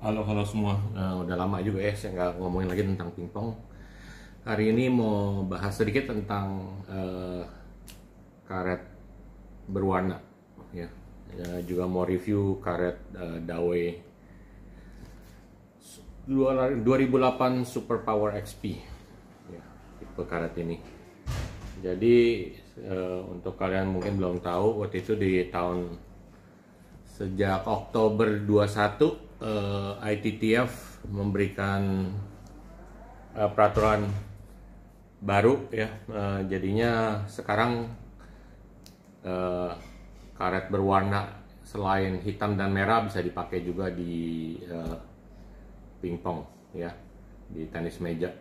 Halo halo semua, nah, udah lama juga ya saya nggak ngomongin lagi tentang pingpong. Hari ini mau bahas sedikit tentang uh, karet berwarna, ya. ya. Juga mau review karet uh, Dawe 2008 Super Power XP, ya, tipe karet ini. Jadi uh, untuk kalian mungkin belum tahu, waktu itu di tahun sejak Oktober 21 uh, eh, ITTF memberikan uh, peraturan baru ya uh, jadinya sekarang uh, karet berwarna selain hitam dan merah bisa dipakai juga di uh, pingpong ya di tenis meja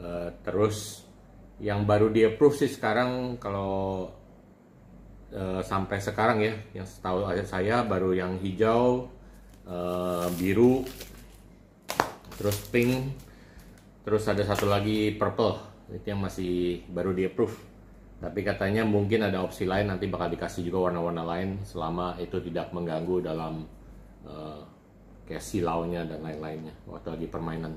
uh, terus yang baru di approve sih sekarang kalau uh, sampai sekarang ya yang setahu saya baru yang hijau Eh, biru terus pink terus ada satu lagi purple itu yang masih baru di approve tapi katanya mungkin ada opsi lain nanti bakal dikasih juga warna-warna lain selama itu tidak mengganggu dalam uh, kayak silaunya dan lain-lainnya waktu lagi permainan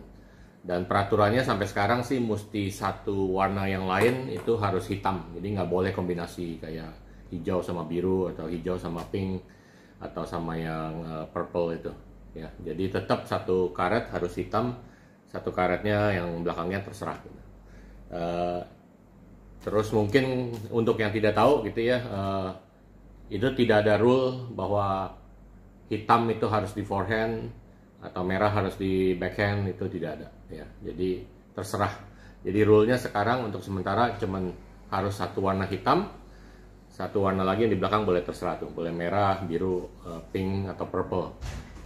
dan peraturannya sampai sekarang sih mesti satu warna yang lain itu harus hitam jadi nggak boleh kombinasi kayak hijau sama biru atau hijau sama pink atau sama yang uh, purple itu ya jadi tetap satu karet harus hitam satu karetnya yang belakangnya terserah uh, terus mungkin untuk yang tidak tahu gitu ya uh, itu tidak ada rule bahwa hitam itu harus di forehand atau merah harus di backhand itu tidak ada ya jadi terserah jadi rule nya sekarang untuk sementara cuman harus satu warna hitam satu warna lagi yang di belakang boleh terserah tuh boleh merah biru uh, pink atau purple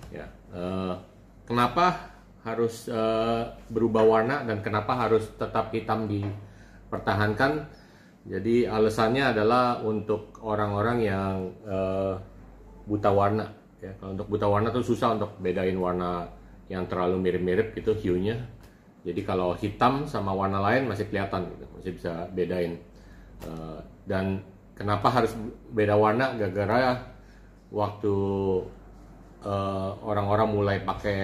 ya uh, kenapa harus uh, berubah warna dan kenapa harus tetap hitam dipertahankan jadi alasannya adalah untuk orang-orang yang uh, buta warna ya kalau untuk buta warna tuh susah untuk bedain warna yang terlalu mirip-mirip gitu hue-nya jadi kalau hitam sama warna lain masih kelihatan gitu masih bisa bedain uh, dan kenapa harus beda warna gara-gara waktu eh, orang-orang uh, mulai pakai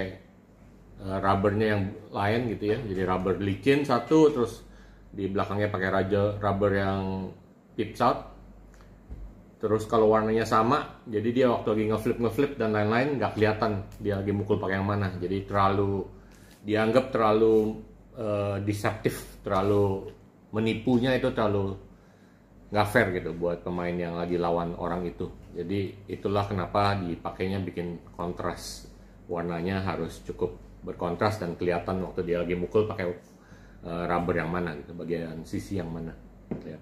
uh, rubbernya yang lain gitu ya jadi rubber licin satu terus di belakangnya pakai raja rubber yang pips out terus kalau warnanya sama jadi dia waktu lagi ngeflip ngeflip dan lain-lain nggak kelihatan dia lagi mukul pakai yang mana jadi terlalu dianggap terlalu uh, deceptive terlalu menipunya itu terlalu nggak fair gitu buat pemain yang lagi lawan orang itu. Jadi itulah kenapa dipakainya bikin kontras warnanya harus cukup berkontras dan kelihatan waktu dia lagi mukul pakai eh, rubber yang mana gitu, bagian sisi yang mana. Gitu ya.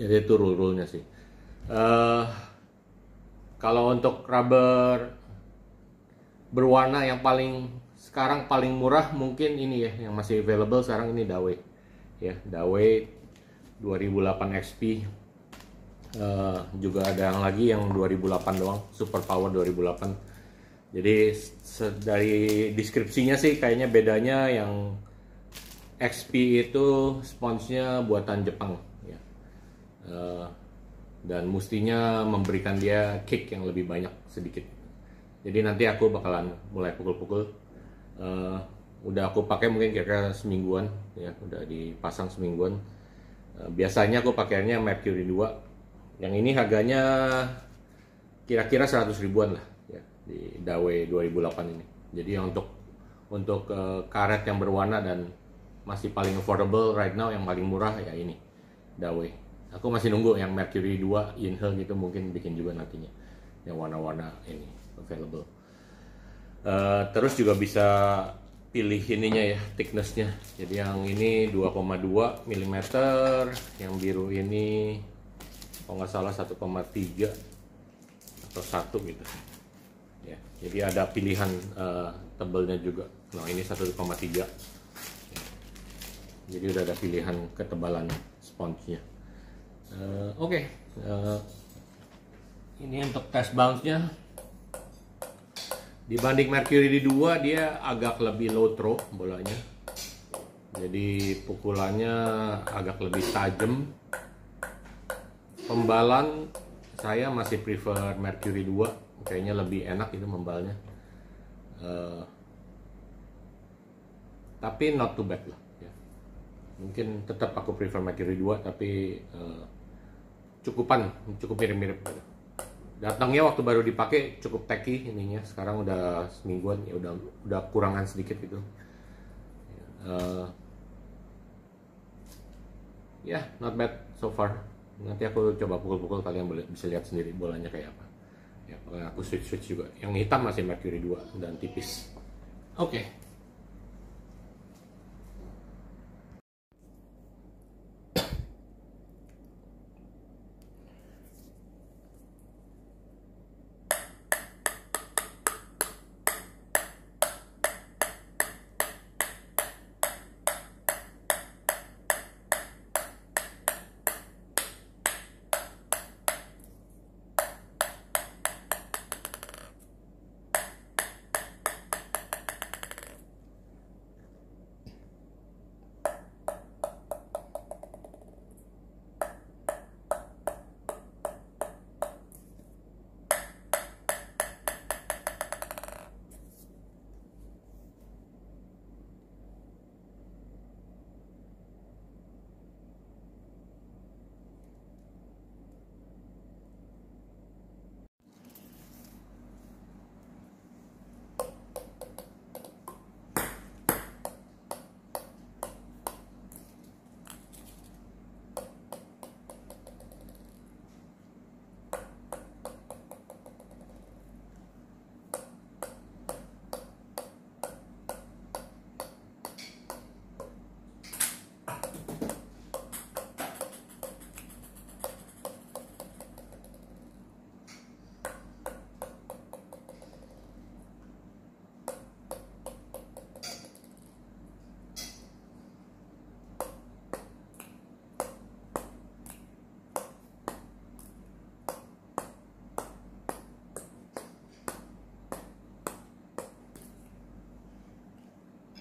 Jadi itu rule-rulenya sih. Uh, kalau untuk rubber berwarna yang paling sekarang paling murah mungkin ini ya yang masih available sekarang ini Dawe ya Dawe 2008 XP uh, juga ada yang lagi yang 2008 doang Super Power 2008 jadi dari deskripsinya sih kayaknya bedanya yang XP itu sponsnya buatan Jepang ya. uh, dan mestinya memberikan dia kick yang lebih banyak sedikit jadi nanti aku bakalan mulai pukul-pukul uh, udah aku pakai mungkin kira-kira semingguan ya udah dipasang semingguan Eh, biasanya aku pakainya Mercury 2 yang ini harganya kira-kira 100 ribuan lah ya, di Dawei 2008 ini jadi yang untuk untuk eh, karet yang berwarna dan masih paling affordable right now yang paling murah ya ini dawei aku masih nunggu yang Mercury 2 Inhe gitu mungkin bikin juga nantinya yang warna-warna ini available uh, terus juga bisa pilih ininya ya thicknessnya jadi yang ini 2,2 mm yang biru ini kalau nggak salah 1,3 atau 1 gitu ya jadi ada pilihan uh, tebelnya juga nah ini 1,3 ya. jadi udah ada pilihan ketebalan sponge-nya uh, oke okay. uh, eh, ini untuk test bounce-nya dibanding Mercury di 2 dia agak lebih low throw bolanya jadi pukulannya agak lebih tajam pembalan saya masih prefer Mercury 2 kayaknya lebih enak itu membalnya uh, tapi not too bad lah ya. mungkin tetap aku prefer Mercury 2 tapi uh, cukupan cukup mirip-mirip gitu datangnya waktu baru dipakai cukup teki ininya sekarang udah semingguan ya udah udah kurangan sedikit gitu uh, ya yeah, ya, not bad so far nanti aku coba pukul-pukul kalian boleh bisa lihat sendiri bolanya kayak apa ya aku switch switch juga yang hitam masih mercury 2 dan tipis oke okay.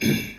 mm